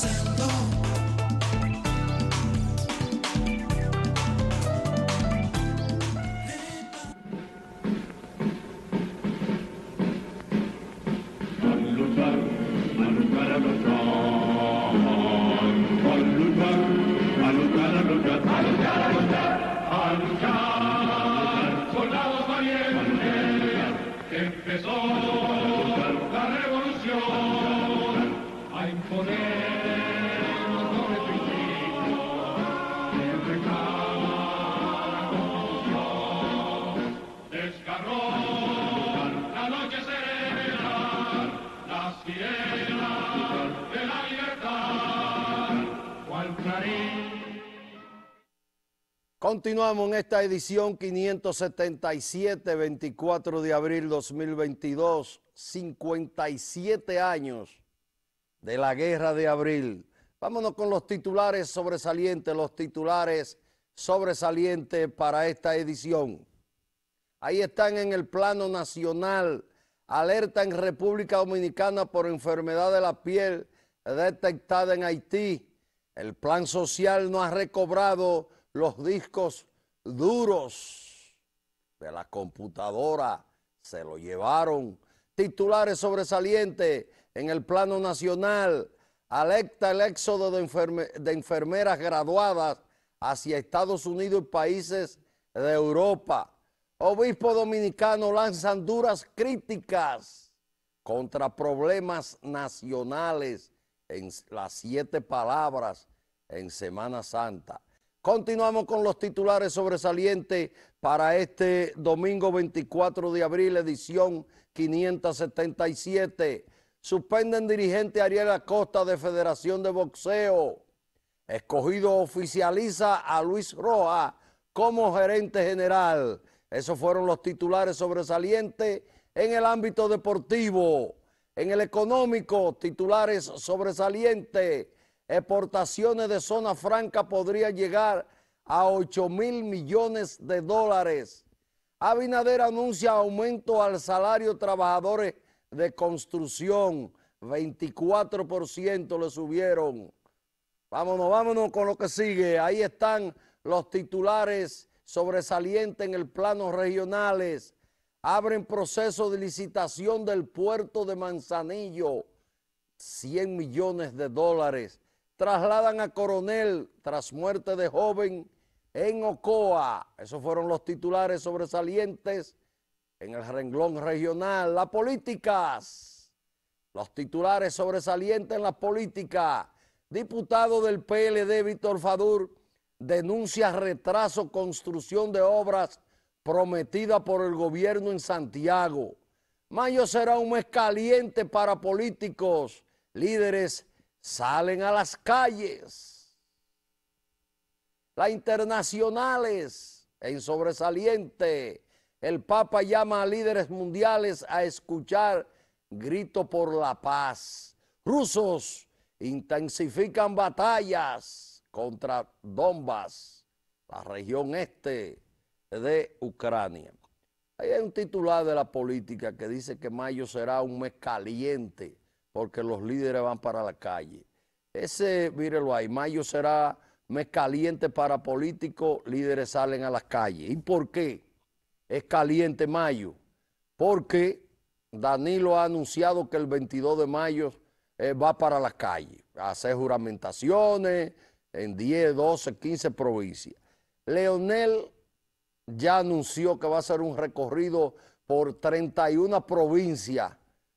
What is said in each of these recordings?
diciendo. empezó Continuamos en esta edición 577, 24 de abril 2022, 57 años de la guerra de abril. Vámonos con los titulares sobresalientes, los titulares sobresalientes para esta edición. Ahí están en el plano nacional, alerta en República Dominicana por enfermedad de la piel detectada en Haití el plan social no ha recobrado los discos duros de la computadora. Se lo llevaron. Titulares sobresalientes en el plano nacional. Alecta el éxodo de, de enfermeras graduadas hacia Estados Unidos y países de Europa. Obispo dominicano lanzan duras críticas contra problemas nacionales en las siete palabras en Semana Santa. Continuamos con los titulares sobresalientes para este domingo 24 de abril, edición 577. Suspenden dirigente Ariel Acosta de Federación de Boxeo. Escogido oficializa a Luis Roa como gerente general. Esos fueron los titulares sobresalientes en el ámbito deportivo. En el económico, titulares sobresalientes, exportaciones de zona franca podrían llegar a 8 mil millones de dólares. Abinader anuncia aumento al salario trabajadores de construcción, 24% le subieron. Vámonos, vámonos con lo que sigue. Ahí están los titulares sobresalientes en el plano regionales abren proceso de licitación del puerto de Manzanillo, 100 millones de dólares. Trasladan a coronel tras muerte de joven en Ocoa. Esos fueron los titulares sobresalientes en el renglón regional. Las políticas, los titulares sobresalientes en la política. Diputado del PLD, Víctor Fadur, denuncia retraso, construcción de obras prometida por el gobierno en Santiago. Mayo será un mes caliente para políticos. Líderes salen a las calles. Las internacionales en sobresaliente. El Papa llama a líderes mundiales a escuchar grito por la paz. Rusos intensifican batallas contra Donbass, la región este de Ucrania. hay un titular de la política que dice que mayo será un mes caliente porque los líderes van para la calle. Ese, mírelo ahí, mayo será mes caliente para políticos, líderes salen a las calles. ¿Y por qué es caliente mayo? Porque Danilo ha anunciado que el 22 de mayo eh, va para la calle a hacer juramentaciones en 10, 12, 15 provincias. Leonel ya anunció que va a ser un recorrido por 31 provincias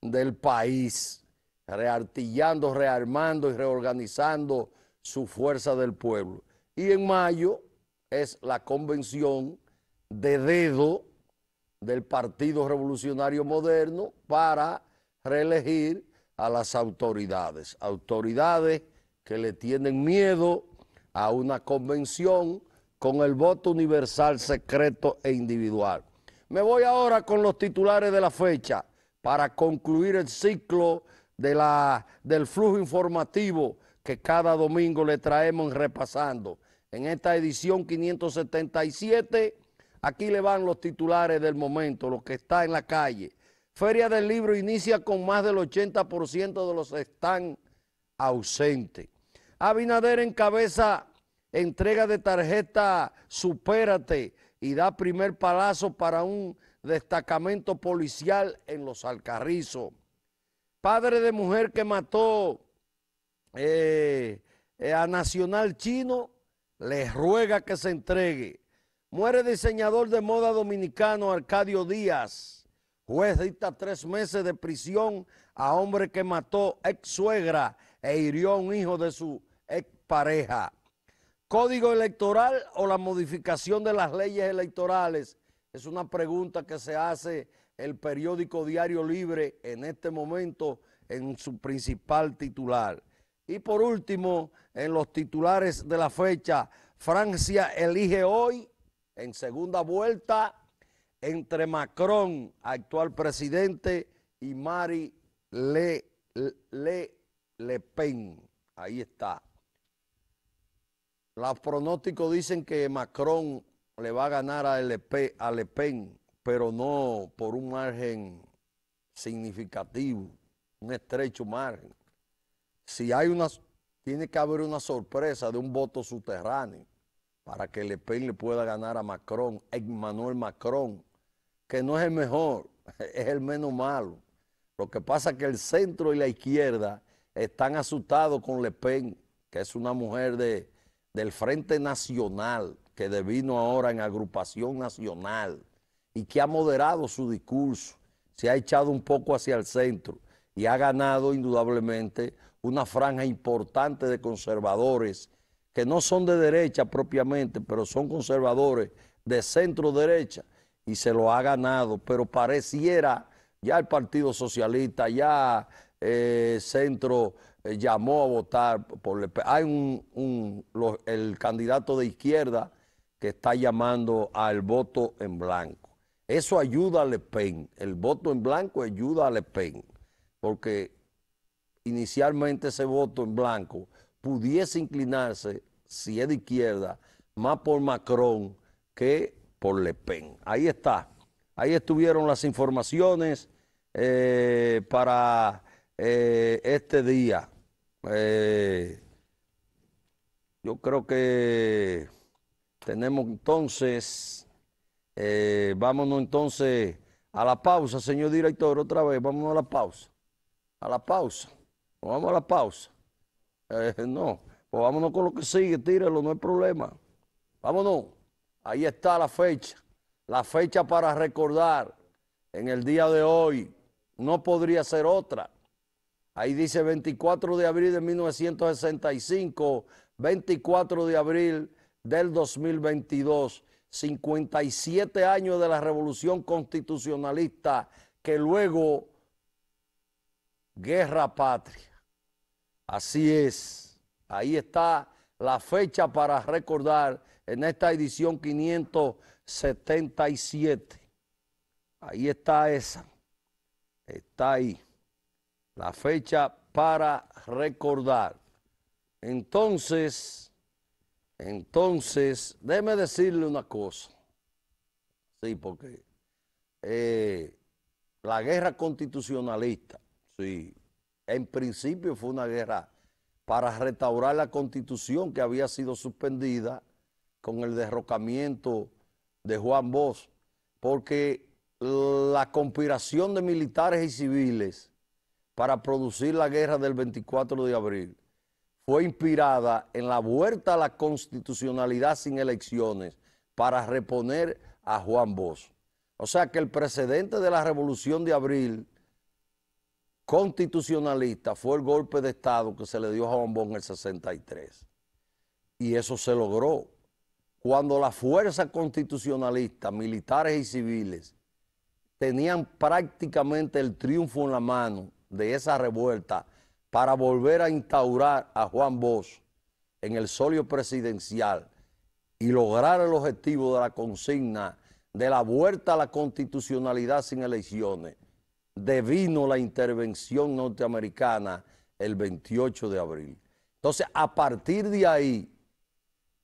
del país, reartillando, rearmando y reorganizando su fuerza del pueblo. Y en mayo es la convención de dedo del Partido Revolucionario Moderno para reelegir a las autoridades, autoridades que le tienen miedo a una convención con el voto universal secreto e individual. Me voy ahora con los titulares de la fecha para concluir el ciclo de la, del flujo informativo que cada domingo le traemos repasando. En esta edición 577, aquí le van los titulares del momento, lo que está en la calle. Feria del Libro inicia con más del 80% de los que están ausentes. Abinader encabeza entrega de tarjeta Supérate y da primer palazo para un destacamento policial en Los Alcarrizos. Padre de mujer que mató eh, eh, a Nacional Chino, les ruega que se entregue. Muere diseñador de moda dominicano Arcadio Díaz. Juez dicta tres meses de prisión a hombre que mató ex suegra e hirió a un hijo de su ex pareja código electoral o la modificación de las leyes electorales? Es una pregunta que se hace el periódico Diario Libre en este momento en su principal titular. Y por último, en los titulares de la fecha, Francia elige hoy en segunda vuelta entre Macron, actual presidente, y Marie Le, Le Pen. Ahí está. Los pronósticos dicen que Macron le va a ganar a, Le Pen, pero no por un margen significativo, un estrecho margen. Si hay una, tiene que haber una sorpresa de un voto subterráneo para que Le Pen le pueda ganar a Macron, Emmanuel Macron, que no es el mejor, es el menos malo. Lo que pasa es que el centro y la izquierda están asustados con Le Pen, que es una mujer de del Frente Nacional, que devino ahora en agrupación nacional y que ha moderado su discurso, se ha echado un poco hacia el centro y ha ganado indudablemente una franja importante de conservadores que no son de derecha propiamente, pero son conservadores de centro derecha y se lo ha ganado, pero pareciera ya el Partido Socialista, ya eh, centro eh, llamó a votar por Le Pen. Hay un, el candidato de izquierda que está llamando al voto en blanco. Eso ayuda a Le Pen. El voto en blanco ayuda a Le Pen. Porque inicialmente ese voto en blanco pudiese inclinarse, si es de izquierda, más por Macron que por Le Pen. Ahí está. Ahí estuvieron las informaciones eh, para eh, este día. Eh, yo creo que tenemos entonces, eh, vámonos entonces a la pausa, señor director, otra vez, vámonos a la pausa. A la pausa. vamos a la pausa. Eh, no, pues vámonos con lo que sigue, tíralo, no hay problema. Vámonos. Ahí está la fecha. La fecha para recordar en el día de hoy no podría ser otra. Ahí dice 24 de abril de 1965, 24 de abril del 2022, 57 años de la revolución constitucionalista, que luego guerra patria. Así es, ahí está la fecha para recordar en esta edición 577. Ahí está esa, está ahí la fecha para recordar. Entonces, entonces, déme decirle una cosa. Sí, porque eh, la guerra constitucionalista, sí, en principio fue una guerra para restaurar la constitución que había sido suspendida con el derrocamiento de Juan Bosch, porque la conspiración de militares y civiles para producir la guerra del 24 de abril fue inspirada en la vuelta a la constitucionalidad sin elecciones para reponer a Juan Bosch. O sea que el precedente de la revolución de abril constitucionalista fue el golpe de Estado que se le dio a Juan Bosch en el 63. Y eso se logró cuando las fuerzas constitucionalistas, militares y civiles, tenían prácticamente el triunfo en la mano de esa revuelta para volver a instaurar a Juan Bosch en el solio presidencial y lograr el objetivo de la consigna de la vuelta a la constitucionalidad sin elecciones, devino la intervención norteamericana el 28 de abril. Entonces, a partir de ahí,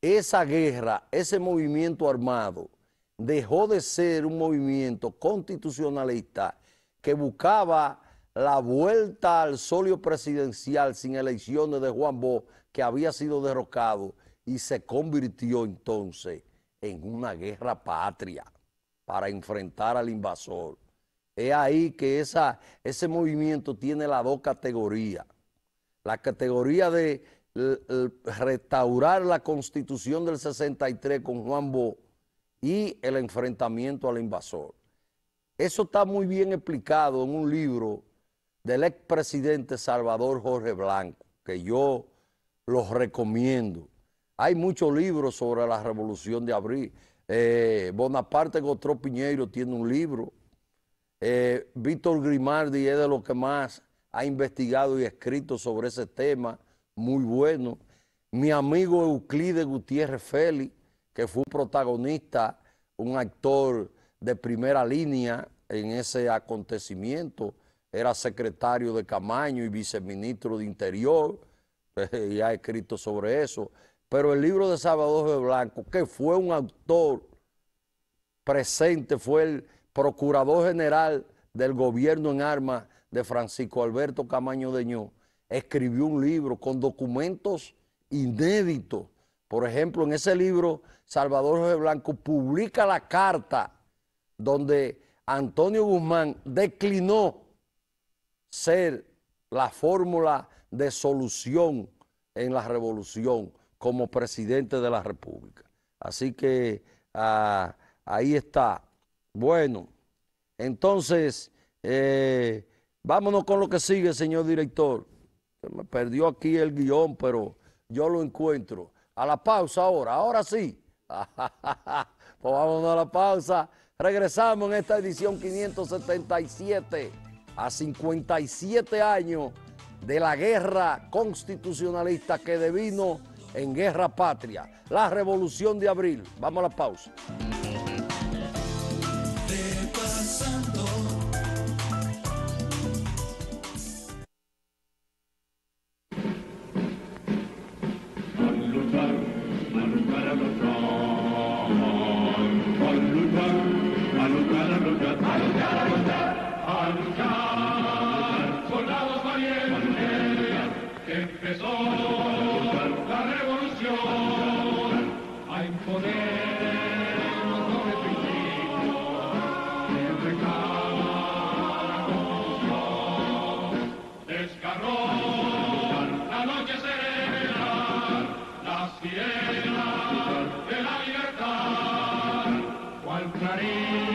esa guerra, ese movimiento armado, dejó de ser un movimiento constitucionalista que buscaba la vuelta al solio presidencial sin elecciones de Juan Bo, que había sido derrocado, y se convirtió entonces en una guerra patria para enfrentar al invasor. Es ahí que esa, ese movimiento tiene las dos categorías. La categoría de restaurar la constitución del 63 con Juan Bo y el enfrentamiento al invasor. Eso está muy bien explicado en un libro del expresidente Salvador Jorge Blanco, que yo los recomiendo. Hay muchos libros sobre la revolución de abril. Eh, Bonaparte Gotró Piñeiro tiene un libro. Eh, Víctor Grimaldi es de los que más ha investigado y escrito sobre ese tema, muy bueno. Mi amigo Euclide Gutiérrez Félix, que fue un protagonista, un actor de primera línea en ese acontecimiento era secretario de Camaño y viceministro de Interior, y ha escrito sobre eso. Pero el libro de Salvador de Blanco, que fue un autor presente, fue el procurador general del gobierno en armas de Francisco Alberto Camaño Ño escribió un libro con documentos inéditos. Por ejemplo, en ese libro, Salvador José Blanco publica la carta donde Antonio Guzmán declinó ser la fórmula de solución en la revolución como presidente de la República. Así que ah, ahí está. Bueno, entonces, eh, vámonos con lo que sigue, señor director. me perdió aquí el guión, pero yo lo encuentro. A la pausa ahora, ahora sí. pues vámonos a la pausa. Regresamos en esta edición 577 a 57 años de la guerra constitucionalista que devino en guerra patria, la revolución de abril. Vamos a la pausa. a luchar, soldados valientes, que empezó la revolución a imponernos sobre principios que reclama constitución. Desgarró la noche serena, la sirena de la libertad, cual clarín